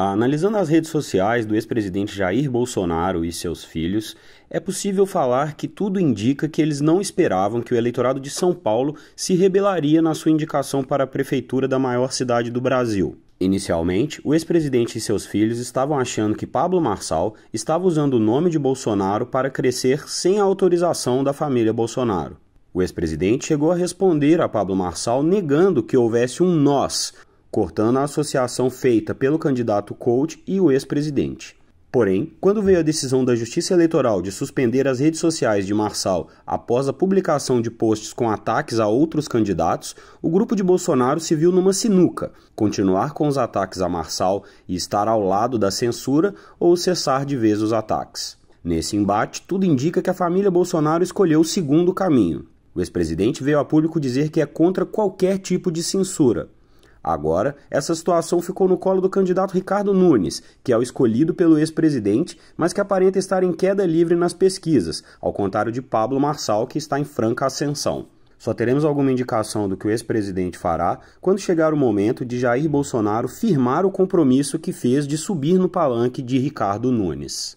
Ah, analisando as redes sociais do ex-presidente Jair Bolsonaro e seus filhos, é possível falar que tudo indica que eles não esperavam que o eleitorado de São Paulo se rebelaria na sua indicação para a prefeitura da maior cidade do Brasil. Inicialmente, o ex-presidente e seus filhos estavam achando que Pablo Marçal estava usando o nome de Bolsonaro para crescer sem a autorização da família Bolsonaro. O ex-presidente chegou a responder a Pablo Marçal negando que houvesse um nós cortando a associação feita pelo candidato Coach e o ex-presidente. Porém, quando veio a decisão da Justiça Eleitoral de suspender as redes sociais de Marçal após a publicação de posts com ataques a outros candidatos, o grupo de Bolsonaro se viu numa sinuca: continuar com os ataques a Marçal e estar ao lado da censura ou cessar de vez os ataques. Nesse embate, tudo indica que a família Bolsonaro escolheu o segundo caminho. O ex-presidente veio a público dizer que é contra qualquer tipo de censura, Agora, essa situação ficou no colo do candidato Ricardo Nunes, que é o escolhido pelo ex-presidente, mas que aparenta estar em queda livre nas pesquisas, ao contrário de Pablo Marçal, que está em franca ascensão. Só teremos alguma indicação do que o ex-presidente fará quando chegar o momento de Jair Bolsonaro firmar o compromisso que fez de subir no palanque de Ricardo Nunes.